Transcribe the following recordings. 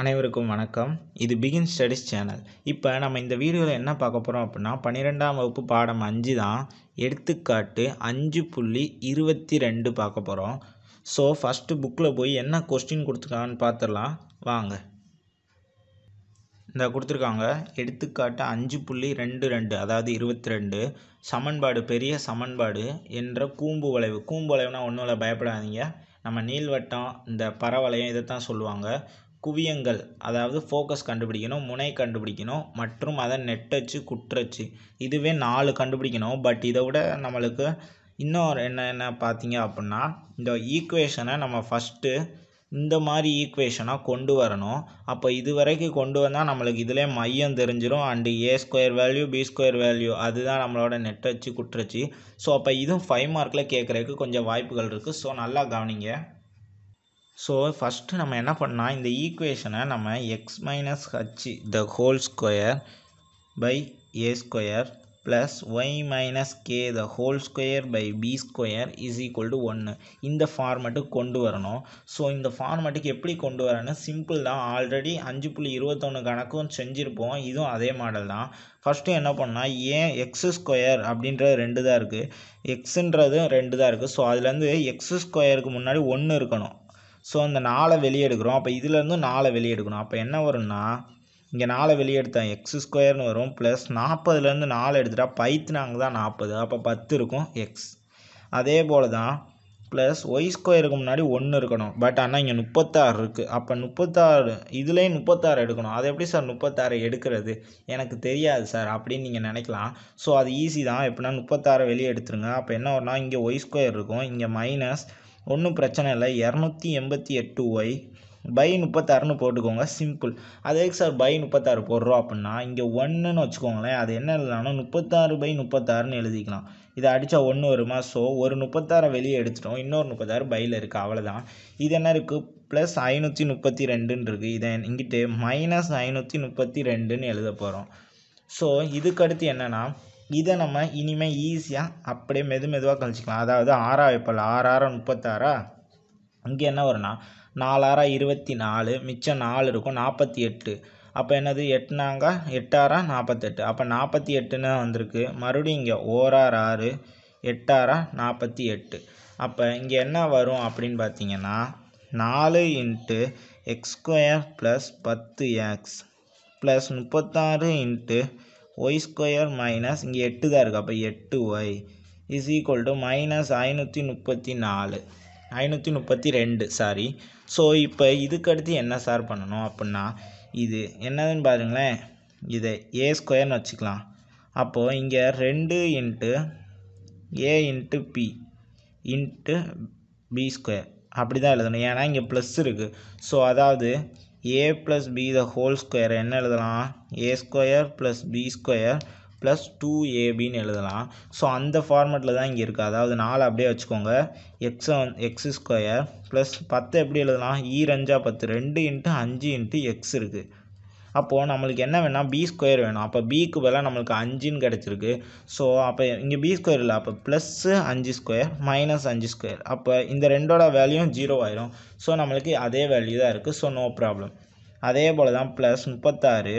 அனைவருக்கும் வணக்கம் இது பிகின் ஸ்டடிஸ் சேனல் இப்போ நம்ம இந்த வீடியோவில் என்ன பார்க்க போகிறோம் அப்படின்னா பன்னிரெண்டாம் வகுப்பு பாடம் அஞ்சு தான் எடுத்துக்காட்டு அஞ்சு புள்ளி இருபத்தி ரெண்டு பார்க்க போகிறோம் ஸோ ஃபஸ்ட்டு புக்கில் போய் என்ன கொஸ்டின் கொடுத்துருக்காங்கன்னு பார்த்துடலாம் வாங்க இந்த கொடுத்துருக்காங்க எடுத்துக்காட்டு அஞ்சு புள்ளி ரெண்டு ரெண்டு அதாவது இருபத்தி ரெண்டு சமன்பாடு பெரிய சமன்பாடு என்ற கூம்பு வளைவு கூம்பு வளைவுனால் ஒன்றும் இல்லை பயப்படாதீங்க நம்ம நீள்வட்டம் இந்த பரவளையம் இதை தான் சொல்லுவாங்க குவியங்கள் அதாவது ஃபோக்கஸ் கண்டுபிடிக்கணும் முனை கண்டுபிடிக்கணும் மற்றும் அதை நெட்டச்சு குற்றச்சு இதுவே நாலு கண்டுபிடிக்கணும் பட் இதை விட நம்மளுக்கு என்ன என்னென்ன பார்த்தீங்க அப்புடின்னா இந்த ஈக்குவேஷனை நம்ம ஃபஸ்ட்டு இந்த மாதிரி ஈக்குவேஷனாக கொண்டு வரணும் அப்போ இது வரைக்கும் கொண்டு வந்தால் நம்மளுக்கு இதிலே மையம் தெரிஞ்சிடும் and A square value B square value அதுதான் நம்மளோட நெட்டச்சு குற்றச்சு ஸோ அப்போ இதுவும் ஃபைவ் மார்க்கில் கேட்குறதுக்கு கொஞ்சம் வாய்ப்புகள் இருக்குது ஸோ நல்லா கவனிங்க ஸோ ஃபஸ்ட்டு நம்ம என்ன பண்ணால் இந்த ஈக்குவேஷனை நம்ம X minus H the whole square by A square plus Y minus K the whole square by B square is equal to ஒன்று இந்த ஃபார்மெட்டுக்கு கொண்டு வரணும் ஸோ இந்த ஃபார்மெட்டுக்கு எப்படி கொண்டு வரேன்னு சிம்பிள் தான் ஆல்ரெடி அஞ்சு புள்ளி இருபத்தொன்று கணக்கும் செஞ்சுருப்போம் இதுவும் அதே மாடல் தான் ஃபஸ்ட்டு என்ன பண்ணால் ஏன் எக்ஸு ஸ்கொயர் அப்படின்றது ரெண்டு தான் இருக்குது எக்ஸுன்றது ரெண்டு தான் இருக்குது ஸோ அதுலேருந்து எக்ஸு ஸ்கொயருக்கு முன்னாடி ஒன்று இருக்கணும் ஸோ இந்த நாளை வெளியே எடுக்கிறோம் அப்போ இதுலேருந்து நாலை வெளியே எடுக்கணும் அப்போ என்ன வரும்னா இங்கே நாலை வெளியே எக்ஸ் ஸ்கொயர்னு வரும் ப்ளஸ் நாற்பதுலேருந்து நாலு எடுத்துட்டா பைத்தினாங்க தான் நாற்பது அப்போ பத்து இருக்கும் எக்ஸ் அதே போல் தான் ப்ளஸ் ஒய் ஸ்கொயருக்கு முன்னாடி ஒன்று இருக்கணும் பட் ஆனால் இங்கே முப்பத்தாறு இருக்குது அப்போ முப்பத்தாறு இதுலேயும் முப்பத்தாறு எடுக்கணும் அது எப்படி சார் முப்பத்தாறு எடுக்கிறது எனக்கு தெரியாது சார் அப்படின்னு நீங்கள் நினைக்கலாம் ஸோ அது ஈஸி தான் எப்படின்னா முப்பத்தாறு வெளியே எடுத்துருங்க அப்போ என்ன வரும்னா இங்கே ஒய் ஸ்கொயர் இருக்கும் இங்கே மைனஸ் ஒன்றும் பிரச்சனை இல்லை இரநூத்தி எண்பத்தி எட்டு ஒய் பை முப்பத்தாறுன்னு போட்டுக்கோங்க சிம்பிள் அது எதுக்கு சார் பை முப்பத்தாறு போடுறோம் அப்படின்னா இங்கே ஒன்றுன்னு வச்சுக்கோங்களேன் அது என்ன எழுதலாம்னா முப்பத்தாறு பை முப்பத்தாறுன்னு எழுதிக்கலாம் இதை அடித்தா ஒன்று வருமா ஸோ ஒரு முப்பத்தாறை வெளியே எடுத்துட்டோம் இன்னொரு முப்பத்தாறு பையில் இருக்குது அவ்வளோதான் இது என்ன இருக்குது ப்ளஸ் ஐநூற்றி முப்பத்தி ரெண்டுன்னு இருக்குது இதை இங்கிட்டு மைனஸ் ஐநூற்றி முப்பத்தி ரெண்டுன்னு எழுத போகிறோம் ஸோ இதுக்கடுத்து என்னென்னா இதை நம்ம இனிமேல் ஈஸியாக அப்படியே மெது மெதுவாக கழிச்சிக்கலாம் அதாவது ஆறா வைப்பல் ஆறு ஆறா முப்பத்தாறா இங்கே என்ன வரும்னா நாலாறா இருபத்தி நாலு மிச்சம் நாலு இருக்கும் நாற்பத்தி எட்டு அப்போ என்னது எட்டுனாங்க எட்டாரா நாற்பத்தெட்டு அப்போ நாற்பத்தி எட்டுன்னு வந்திருக்கு மறுபடியும் இங்கே ஓராறு ஆறு எட்டாறா நாற்பத்தி எட்டு அப்போ இங்கே என்ன வரும் அப்படின்னு பார்த்தீங்கன்னா நாலு இன்ட்டு எக்ஸ் ஸ்கொயர் ப்ளஸ் பத்து எக்ஸ் ப்ளஸ் முப்பத்தாறு இன்ட்டு ஒய் ஸ்கொயர் மைனஸ் இங்கே எட்டு தான் இருக்குது அப்போ எட்டு Y is equal to minus ஐநூற்றி முப்பத்தி நாலு ஐநூற்றி முப்பத்தி ரெண்டு சாரி ஸோ இப்போ இதுக்கடுத்து என்ன சார் பண்ணணும் அப்படின்னா இது என்னதுன்னு பாருங்களேன் இது ஏ ஸ்கொயர்னு வச்சுக்கலாம் அப்போது இங்கே ரெண்டு into A into B into B square அப்படி தான் எழுதணும் ஏன்னா இங்கே ப்ளஸ் இருக்குது ஸோ அதாவது A plus B the whole square என்ன எழுதலாம் A square plus B square plus two ஏபின்னு எழுதலாம் ஸோ அந்த ஃபார்மெட்டில் தான் இங்கே இருக்குது அதாவது நாலு அப்படியே வச்சுக்கோங்க எக்ஸை வந்து எக்ஸ் ஸ்கொயர் ப்ளஸ் பத்து எப்படி எழுதலாம் ஈரஞ்சா e பத்து ரெண்டு இன்ட்டு அஞ்சு இன்ட்டு எக்ஸ் இருக்குது அப்போது நம்மளுக்கு என்ன வேணும் பி ஸ்கொயர் வேணும் அப்போ பிக்கு பதிலாக நம்மளுக்கு அஞ்சுன்னு கிடச்சிருக்கு ஸோ அப்போ இங்கே பி ஸ்கொயர் இல்லை அப்போ ப்ளஸ்ஸு அஞ்சு ஸ்கொயர் மைனஸ் அஞ்சு ஸ்கொயர் அப்போ இந்த ரெண்டோட வேல்யூம் ஜீரோ ஆயிரும் ஸோ நம்மளுக்கு அதே வேல்யூ தான் இருக்குது ஸோ நோ ப்ராப்ளம் அதே போல் தான் ப்ளஸ் முப்பத்தாறு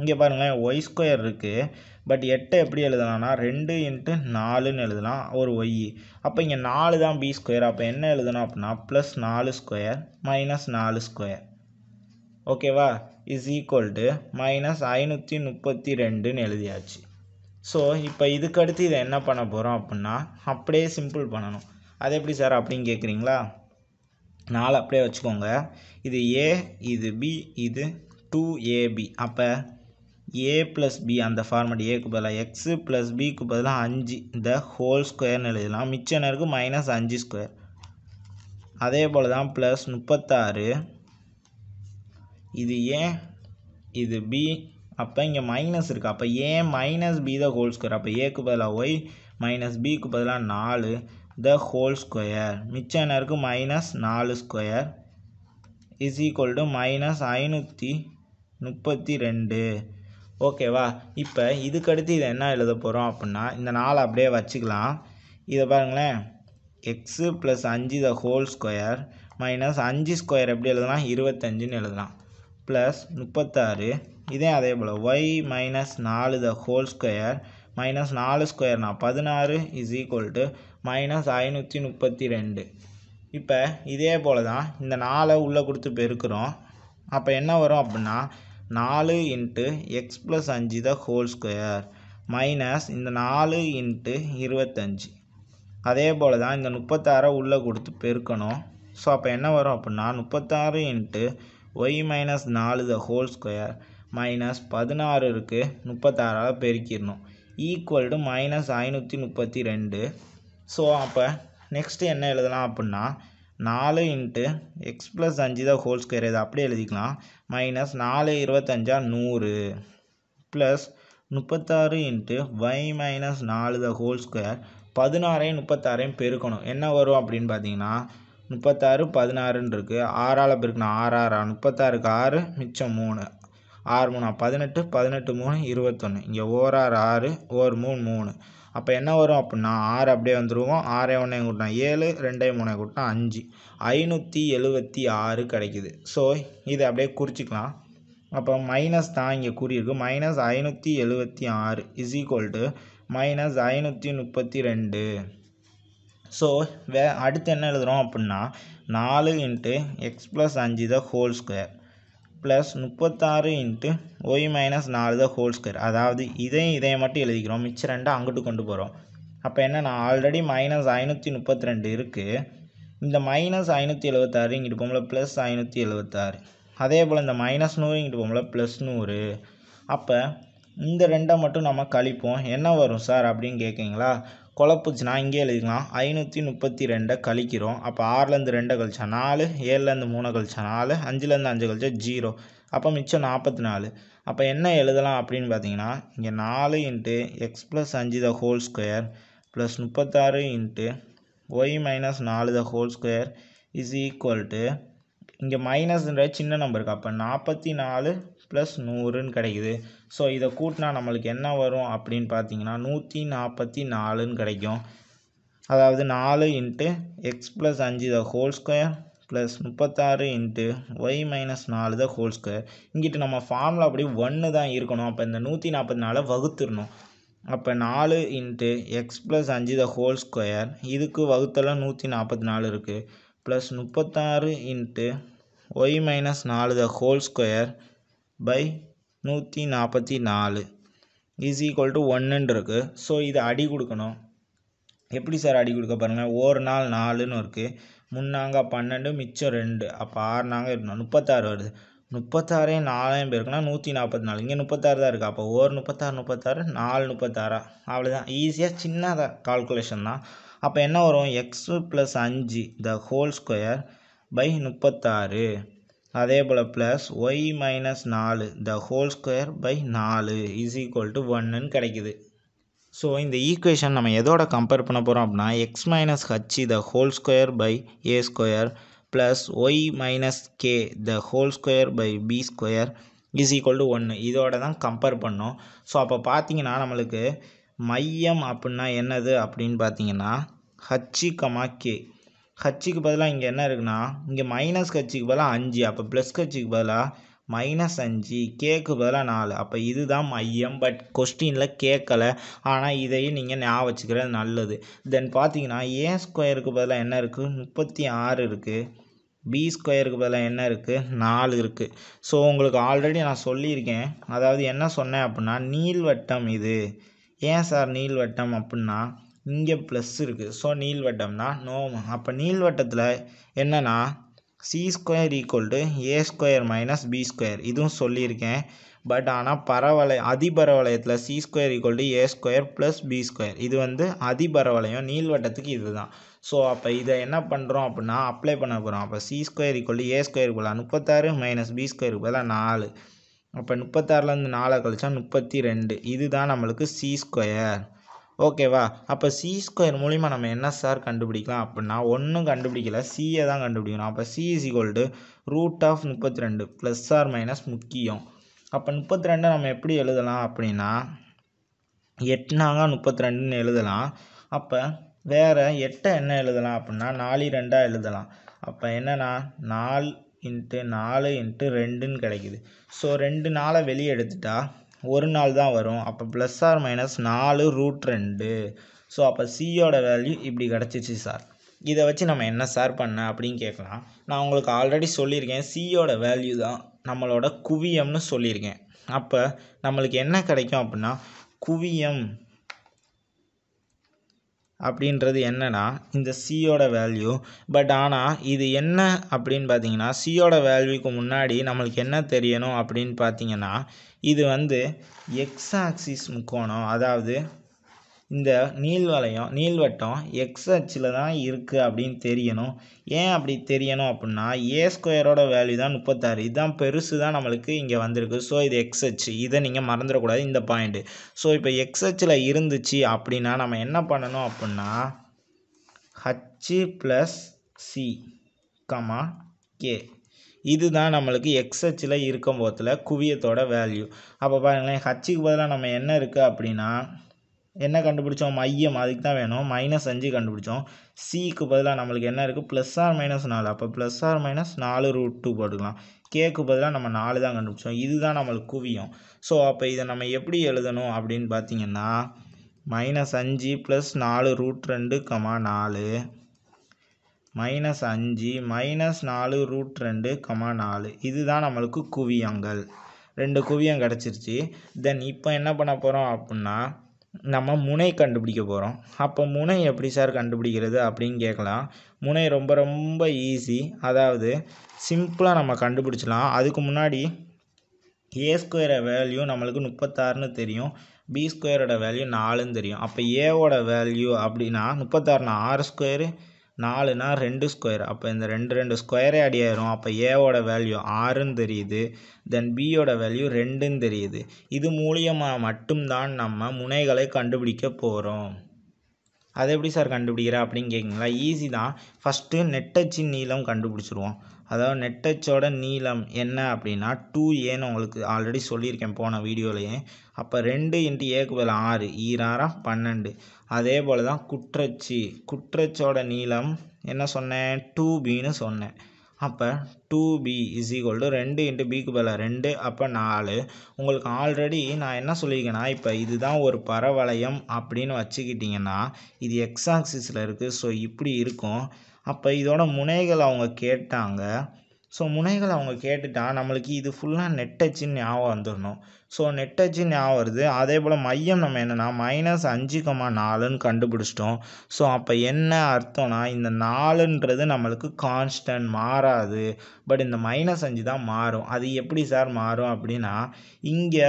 இங்கே பாருங்களேன் ஒய் ஸ்கொயர் இருக்குது பட் எட்டை எப்படி எழுதலாம்னா ரெண்டு இன்ட்டு நாலுன்னு எழுதலாம் ஒரு ஒய் அப்போ இங்கே நாலு தான் பி ஸ்கொயர் அப்போ என்ன எழுதணும் அப்படின்னா ப்ளஸ் நாலு ஸ்கொயர் மைனஸ் நாலு ஸ்கொயர் ஓகேவா இஸ் ஈக்குவல் டு மைனஸ் ஐநூற்றி முப்பத்தி ரெண்டுன்னு எழுதியாச்சு ஸோ இப்போ இதுக்கடுத்து இதை என்ன பண்ண போகிறோம் அப்படின்னா அப்படியே சிம்பிள் பண்ணணும் அது எப்படி சார் அப்படின்னு கேட்குறீங்களா நாலு அப்படியே வச்சுக்கோங்க இது ஏ இது பி இது டூ ஏபி அப்போ ஏ ப்ளஸ் பி அந்த ஃபார்மேட் ஏக்கு பதிலாக எக்ஸு ப்ளஸ் பிக்கு பதிலாக அஞ்சு த ஹோல் ஸ்கொயர்னு எழுதலாம் மிச்சம் இருக்குது மைனஸ் அஞ்சு ஸ்கொயர் அதே போல் தான் ப்ளஸ் முப்பத்தாறு இது ஏ இது பி அப்போ இங்கே மைனஸ் இருக்குது அப்போ A minus B the whole square அப்போ ஏக்கு பதிலாக ஒய் மைனஸ் பிக்கு பதிலாக நாலு த ஹோல் ஸ்கொயர் மிச்சம் என்ன இருக்குது மைனஸ் நாலு square is equal to minus ஐநூற்றி முப்பத்தி ரெண்டு ஓகேவா இப்போ இதுக்கடுத்து இதை என்ன எழுத போகிறோம் அப்படின்னா இந்த நாலு அப்படியே வச்சுக்கலாம் இதை பாருங்களேன் எக்ஸு ப்ளஸ் அஞ்சு த ஹோல் ஸ்கொயர் மைனஸ் அஞ்சு ஸ்கொயர் எப்படி எழுதலாம் இருபத்தஞ்சுன்னு எழுதலாம் ப்ளஸ் முப்பத்தாறு இதே அதே போல் ஒய் மைனஸ் நாலு த ஹோல் ஸ்கொயர் மைனஸ் நாலு ஸ்கொயர்னா பதினாறு இஸ் ஈக்குவல் டு மைனஸ் ஐநூற்றி முப்பத்தி ரெண்டு இப்போ இதே போல் தான் இந்த நாலை உள்ளே கொடுத்து பெருக்கிறோம் அப்போ என்ன வரும் அப்படின்னா நாலு இன்ட்டு எக்ஸ் ப்ளஸ் அஞ்சு த ஹோல் ஸ்கொயர் மைனஸ் இந்த நாலு இன்ட்டு இருபத்தஞ்சி அதே போல் தான் இந்த முப்பத்தாறை உள்ளே கொடுத்து பெருக்கணும் ஸோ அப்போ என்ன வரும் அப்படின்னா முப்பத்தாறு இன்ட்டு ஒய் மைனஸ் நாலு த ஹோல் ஸ்கொயர் மைனஸ் பதினாறு இருக்குது முப்பத்தாறால் பெருக்கிடணும் ஈக்குவல் டு மைனஸ் ஐநூற்றி முப்பத்தி ரெண்டு ஸோ அப்போ நெக்ஸ்ட்டு என்ன எழுதலாம் அப்படின்னா நாலு இன்ட்டு எக்ஸ் ப்ளஸ் அஞ்சு தான் ஹோல் ஸ்கொயர் இதை அப்படியே எழுதிக்கலாம் மைனஸ் நாலு இருபத்தஞ்சா நூறு ப்ளஸ் முப்பத்தாறு இன்ட்டு ஒய் மைனஸ் நாலு த ஹோல் ஸ்கொயர் பதினாறையும் முப்பத்தாறையும் பெருக்கணும் என்ன வரும் அப்படின்னு பார்த்தீங்கன்னா முப்பத்தாறு பதினாறுன்னு இருக்குது ஆறால் பிறகுனா ஆறு ஆறா முப்பத்தாறுக்கு ஆறு மிச்சம் மூணு ஆறு மூணா பதினெட்டு பதினெட்டு மூணு இருபத்தொன்று இங்கே ஓர் ஆறு ஆறு ஓர் மூணு மூணு அப்போ என்ன வரும் அப்படின்னா ஆறு அப்படியே வந்துடுவோம் ஆறே ஒன்றையும் கூட்டினா ஏழு ரெண்டே மூணையும் கூட்டினா அஞ்சு ஐநூற்றி எழுபத்தி ஆறு கிடைக்குது ஸோ இதை அப்படியே குறிச்சிக்கலாம் அப்போ மைனஸ் தான் இங்கே கூறியிருக்கு மைனஸ் ஐநூற்றி எழுபத்தி ஆறு இஸ் ஈக்குவல் டு மைனஸ் ஐநூற்றி முப்பத்தி ரெண்டு ஸோ வே அடுத்து என்ன எழுதுகிறோம் அப்படின்னா நாலு இன்ட்டு எக்ஸ் ப்ளஸ் அஞ்சு த ஹோல் ஸ்கொயர் ப்ளஸ் முப்பத்தாறு இன்ட்டு ஒய் மைனஸ் நாலு த ஹோல் ஸ்கொயர் அதாவது இதையும் இதையும் மட்டும் எழுதிக்கிறோம் மிச்ச ரெண்டு அங்கிட்டு கொண்டு போகிறோம் அப்போ நான் ஆல்ரெடி மைனஸ் ஐநூற்றி முப்பத்தி ரெண்டு இருக்குது இந்த மைனஸ் ஐநூற்றி எழுபத்தாறு இங்கிட்டு போகும்போல ப்ளஸ் ஐநூற்றி எழுபத்தாறு அதே போல் இந்த மைனஸ் நூறு இங்கிட்டு போகல ப்ளஸ் நூறு அப்போ இந்த ரெண்டை மட்டும் நம்ம கழிப்போம் என்ன வரும் சார் அப்படின்னு கேட்குறீங்களா குழப்புச்சுன்னா இங்கே எழுதிக்கலாம் ஐநூற்றி முப்பத்தி ரெண்டை கழிக்கிறோம் அப்போ ஆறுலேருந்து ரெண்டை கழிச்சா நாலு ஏழுலேருந்து மூணை கழிச்சா நாலு அஞ்சுலேருந்து அஞ்சு கழிச்சா ஜீரோ அப்போ மிச்சம் நாற்பத்தி நாலு அப்போ என்ன எழுதலாம் அப்படின்னு பார்த்தீங்கன்னா இங்கே நாலு இன்ட்டு எக்ஸ் ப்ளஸ் அஞ்சு த ஹோல் ஸ்கொயர் ப்ளஸ் முப்பத்தாறு இன்ட்டு ஒய் மைனஸ் நாலு the whole square is equal to இங்கே மைனஸ்ன்ற சின்ன நம்பருக்கு அப்போ நாற்பத்தி நாலு ப்ளஸ் நூறுன்னு கிடைக்குது ஸோ இதை கூட்டினா நம்மளுக்கு என்ன வரும் அப்படின்னு பார்த்தீங்கன்னா நூற்றி நாற்பத்தி நாலுன்னு கிடைக்கும் அதாவது நாலு இன்ட்டு எக்ஸ் ப்ளஸ் அஞ்சு த ஹோல் ஸ்கொயர் ப்ளஸ் முப்பத்தாறு இன்ட்டு ஒய் மைனஸ் நாலு தான் ஹோல் ஸ்கொயர் இங்கிட்டு நம்ம ஃபார்மில் அப்படி ஒன்று தான் இருக்கணும் அப்போ இந்த நூற்றி நாற்பத்தி நாலை வகுத்துடணும் அப்போ நாலு இன்ட்டு எக்ஸ் ப்ளஸ் அஞ்சு த ஹோல் ஸ்கொயர் இதுக்கு வகுத்தெல்லாம் நூற்றி நாற்பத்தி நாலு இருக்குது ப்ளஸ் முப்பத்தாறு இன்ட்டு ஒய் மைனஸ் நாலு த ஹோல் ஸ்கொயர் பை நூற்றி நாற்பத்தி நாலு இஸ் ஈக்குவல் டு ஒன்றுன்னு இருக்குது ஸோ இதை அடி கொடுக்கணும் எப்படி சார் அடி கொடுக்க பாருங்கள் ஒரு நாள் நாலுன்னு இருக்குது முன்னாங்க பன்னெண்டு மிச்சம் ரெண்டு அப்போ ஆறு நாங்கள் இருக்கணும் முப்பத்தாறு வருது முப்பத்தாறே நாலாயிரம் பேருக்குன்னா நூற்றி நாற்பத்தி நாலு இங்கே முப்பத்தாறு தான் இருக்குது அப்போ ஒரு முப்பத்தாறு முப்பத்தாறு நாலு முப்பத்தாறா அவ்வளோதான் ஈஸியாக சின்னதாக கால்குலேஷன் தான் அப்போ என்ன வரும் எக்ஸு ப்ளஸ் அஞ்சு த ஹோல் ஸ்கொயர் பை முப்பத்தாறு அதே போல் ப்ளஸ் ஒய் மைனஸ் நாலு த ஹோல் ஸ்கொயர் பை நாலு இஸ் ஈக்குவல் டு ஒன்னு கிடைக்குது ஸோ இந்த ஈக்குவேஷன் நம்ம எதோட கம்பேர் பண்ண போகிறோம் அப்படின்னா X minus H the whole square by A square plus Y minus K the whole square by B square is equal to ஒன்று இதோட தான் கம்பேர் பண்ணோம் ஸோ அப்போ பார்த்தீங்கன்னா நம்மளுக்கு மையம் அப்படின்னா என்னது அப்படின்னு பார்த்தீங்கன்னா ஹச்சி கமா கே கட்சிக்கு பதிலாக இங்கே என்ன இருக்குன்னா இங்கே மைனஸ் கட்சிக்கு பதிலாக அஞ்சு அப்போ ப்ளஸ் கட்சிக்கு பதிலாக மைனஸ் அஞ்சு கேக்கு பதிலாக நாலு அப்போ இதுதான் மையம் பட் கொஸ்டினில் கேட்கலை ஆனால் இதையும் நீங்கள் ஞாபகம் வச்சுக்கிறது நல்லது தென் பார்த்தீங்கன்னா ஏ ஸ்கொயருக்கு பதிலாக என்ன இருக்குது முப்பத்தி ஆறு இருக்குது பி ஸ்கொயருக்கு பதிலாக என்ன இருக்குது நாலு இருக்குது ஸோ உங்களுக்கு ஆல்ரெடி நான் சொல்லியிருக்கேன் அதாவது என்ன சொன்னேன் அப்படின்னா நீள்வட்டம் இது ஏன் சார் நீள்வட்டம் அப்படின்னா இங்கே ப்ளஸ் இருக்குது ஸோ நீள்வட்டம்னா நோ அப்போ நீள்வட்டத்தில் என்னென்னா C square equal to A square minus B square இதுவும் சொல்லியிருக்கேன் பட் ஆனால் பரவலை அதிபரவளையத்தில் C square equal to A square plus B square இது வந்து அதிபரவளையம் நீள்வட்டத்துக்கு இது தான் ஸோ அப்போ இதை என்ன பண்ணுறோம் அப்படின்னா அப்ளை பண்ண போகிறோம் அப்போ C square equal to A square போல முப்பத்தாறு மைனஸ் பி ஸ்கொயர் போல நாலு அப்போ முப்பத்தாறுலேருந்து நாலை கழிச்சா முப்பத்தி ரெண்டு இதுதான் நம்மளுக்கு சி ஸ்கொயர் ஓகேவா அப்போ சி ஸ்கொயர் மூலிமா நம்ம என்ன சார் கண்டுபிடிக்கலாம் அப்படின்னா ஒன்றும் கண்டுபிடிக்கல சியை தான் கண்டுபிடிக்கணும் அப்போ C is equal to root of முப்பத்தி ரெண்டு ப்ளஸ் ஆர் மைனஸ் முக்கியம் அப்போ முப்பத்தி ரெண்டை நம்ம எப்படி எழுதலாம் அப்படின்னா எட்டுனாங்க முப்பத்தி ரெண்டுன்னு எழுதலாம் அப்போ வேறு எட்டை என்ன எழுதலாம் அப்படின்னா நாலு ரெண்டாக எழுதலாம் அப்போ என்னென்னா நாலு இன்ட்டு நாலு இன்ட்டு ரெண்டுன்னு கிடைக்குது ஸோ ரெண்டு நாளை வெளியே எடுத்துட்டா ஒரு நாள் தான் வரும் அப்போ ப்ளஸ் ஆர் மைனஸ் நாலு ரூட் ரெண்டு ஸோ அப்போ சியோட வேல்யூ இப்படி கிடச்சிச்சு சார் இதை வச்சு நம்ம என்ன சார் பண்ண அப்படின்னு கேட்கலாம் நான் உங்களுக்கு ஆல்ரெடி சொல்லியிருக்கேன் சியோட வேல்யூ தான் நம்மளோட குவியம்னு சொல்லியிருக்கேன் அப்போ நம்மளுக்கு என்ன கிடைக்கும் அப்படின்னா குவியம் அப்படின்றது என்னென்னா இந்த சியோட வேல்யூ பட் ஆனால் இது என்ன அப்படின்னு பார்த்தீங்கன்னா சியோட வேல்யூக்கு முன்னாடி நம்மளுக்கு என்ன தெரியணும் அப்படின்னு பார்த்தீங்கன்னா இது வந்து எக்ஸாக்சிஸ் முக்கோணம் அதாவது இந்த நீள் வளையம் நீள்வட்டம் எக்ஸ் அச்சில் தான் இருக்குது அப்படின்னு தெரியணும் ஏன் அப்படி தெரியணும் அப்படின்னா ஏ ஸ்கொயரோட வேல்யூ தான் முப்பத்தாறு இதுதான் பெருசு தான் நம்மளுக்கு இங்கே வந்திருக்கு ஸோ இது எக்ஸ் அச்சு இதை நீங்கள் மறந்துடக்கூடாது இந்த பாயிண்ட்டு ஸோ இப்போ எக்ஸ் அச்சில் இருந்துச்சு அப்படின்னா நம்ம என்ன பண்ணணும் அப்படின்னா H plus C comma K இதுதான் நம்மளுக்கு எக்ஸ் அச்சில் இருக்கும் போதில் குவியத்தோட வேல்யூ அப்போ பாருங்களேன் ஹச்சுக்கு பதிலாக நம்ம என்ன இருக்குது அப்படின்னா என்ன கண்டுபிடிச்சோம் மையம் அதுக்கு தான் வேணும் மைனஸ் அஞ்சு கண்டுபிடிச்சோம் சிக்கு பதிலாக நம்மளுக்கு என்ன இருக்குது ப்ளஸ் ஆர் மைனஸ் நாலு அப்போ ப்ளஸ் ஆர் மைனஸ் நாலு ரூட் டூ போட்டுக்கலாம் கேக்கு பதிலாக நம்ம நாலு தான் கண்டுபிடிச்சோம் இதுதான் நம்மளுக்கு குவியும் ஸோ அப்போ இதை நம்ம எப்படி எழுதணும் அப்படின்னு பார்த்தீங்கன்னா மைனஸ் அஞ்சு ப்ளஸ் நாலு ரூட் ரெண்டு கமா நாலு மைனஸ் அஞ்சு மைனஸ் நாலு ரூட் ரெண்டு கமா நாலு இதுதான் நம்மளுக்கு குவியங்கள் ரெண்டு குவியம் கிடச்சிருச்சு தென் இப்போ என்ன பண்ண போகிறோம் அப்புடின்னா நம்ம முனை கண்டுபிடிக்க போகிறோம் அப்போ முனை எப்படி சார் கண்டுபிடிக்கிறது அப்படின்னு கேட்கலாம் முனை ரொம்ப ரொம்ப ஈஸி அதாவது சிம்பிளாக நம்ம கண்டுபிடிச்சலாம் அதுக்கு முன்னாடி ஏ ஸ்கொயரை வேல்யூ நம்மளுக்கு முப்பத்தாறுன்னு தெரியும் பி ஸ்கொயரோட வேல்யூ நாலுன்னு தெரியும் அப்போ ஏவோட வேல்யூ அப்படின்னா முப்பத்தாறுனா ஆறு ஸ்கொயரு நாலுனா ரெண்டு ஸ்கொயர் அப்போ இந்த ரெண்டு ரெண்டு ஸ்கொயரே அடி ஆயிரும் அப்போ ஏவோட வேல்யூ ஆறுன்னு தெரியுது தென் பியோட வேல்யூ ரெண்டுன்னு தெரியுது இது மூலியமாக மட்டும்தான் நம்ம முனைகளை கண்டுபிடிக்க போகிறோம் அதை எப்படி சார் கண்டுபிடிக்கிற அப்படின்னு கேட்குங்களா ஈஸி தான் ஃபஸ்ட்டு நெட்டச்சின் நீளம் கண்டுபிடிச்சிருவோம் அதாவது நெட்டச்சோட நீளம் என்ன அப்படின்னா டூ ஏன்னு உங்களுக்கு ஆல்ரெடி சொல்லியிருக்கேன் போன வீடியோலையே அப்போ ரெண்டு இன்ட்டு ஏக்கு பதில் ஆறு ஈராறாம் பன்னெண்டு அதே போல் தான் குற்றச்சி குற்றச்சோட நீளம் என்ன சொன்னேன் டூ பின்னு சொன்னேன் அப்போ two B is equal to ரெண்டு இன்ட்டு பிக்கு பதில் ரெண்டு அப்போ நாலு உங்களுக்கு ஆல்ரெடி நான் என்ன சொல்லியிருக்கேன்னா இப்போ இதுதான் ஒரு பரவளையம் அப்படின்னு வச்சுக்கிட்டிங்கன்னா இது எக்ஸாக்சிஸில் இருக்குது ஸோ இப்படி இருக்கும் அப்போ இதோட முனைகள் அவங்க கேட்டாங்க ஸோ முனைகள் அவங்க கேட்டுட்டா நம்மளுக்கு இது ஃபுல்லாக நெட் ஞாபகம் வந்துடணும் ஸோ நெட் ஞாபகம் வருது அதே போல் மையம் நம்ம என்னென்னா மைனஸ் அஞ்சு கமா நாலுன்னு கண்டுபிடிச்சிட்டோம் ஸோ அப்போ என்ன அர்த்தம்னா இந்த நாலுன்றது நம்மளுக்கு கான்ஸ்டன்ட் மாறாது பட் இந்த மைனஸ் அஞ்சு தான் மாறும் அது எப்படி சார் மாறும் அப்படின்னா இங்கே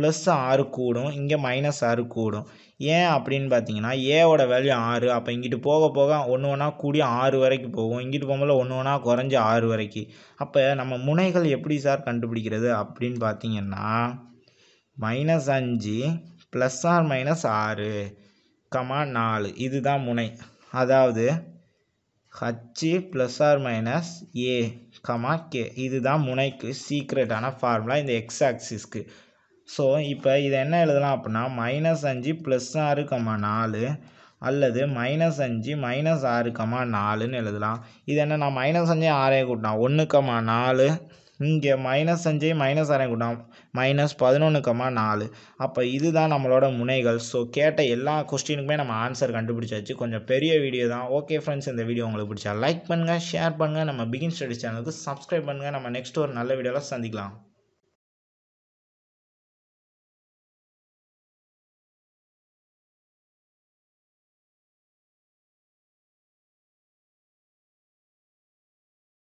ப்ளஸ் ஆறு கூடும் இங்கே மைனஸ் ஆறு கூடும் ஏன் அப்படின்னு பார்த்தீங்கன்னா ஏவோட வேல்யூ ஆறு அப்போ இங்கிட்டு போக போக ஒன்று ஒன்றா கூடிய ஆறு வரைக்கும் போகும் இங்கிட்டு போகும்போது ஒன்று ஒன்றா குறைஞ்சி ஆறு வரைக்கும் அப்போ நம்ம முனைகள் எப்படி சார் கண்டுபிடிக்கிறது அப்படின்னு பார்த்தீங்கன்னா மைனஸ் அஞ்சு ப்ளஸ் ஆர் மைனஸ் ஆறு கமா நாலு இதுதான் முனை அதாவது H plus R minus A comma K இதுதான் முனைக்கு சீக்ரெட்டான ஃபார்முலா இந்த எக்ஸ் ஆக்சிஸ்க்கு ஸோ இப்போ இதை என்ன எழுதலாம் அப்புடின்னா மைனஸ் அஞ்சு ப்ளஸ் ஆறு கம்மா நாலு அல்லது மைனஸ் அஞ்சு மைனஸ் ஆறு கம்மா நாலுன்னு எழுதலாம் இது என்ன நான் மைனஸ் அஞ்சு ஆறே கூட்டினா ஒன்று கம்மா நாலு இங்கே மைனஸ் அஞ்சு மைனஸ் ஆறே கூட்டினா மைனஸ் பதினொன்று கம்மா நாலு அப்போ இதுதான் நம்மளோட முனைகள் ஸோ கேட்ட எல்லா கொஸ்டினுக்குமே நம்ம ஆன்சர் கண்டுபிடிச்சாச்சு கொஞ்சம் பெரிய வீடியோ தான் ஓகே ஃப்ரெண்ட்ஸ் இந்த வீடியோ உங்களுக்கு பிடிச்சா லைக் பண்ணுங்கள் ஷேர் பண்ணுங்கள் நம்ம பிகின் ஸ்டடி சேனலுக்கு சப்ஸ்கிரைப் பண்ணுங்கள் நம்ம நெக்ஸ்ட் ஒரு நல்ல வீடியோவில் சந்திக்கலாம்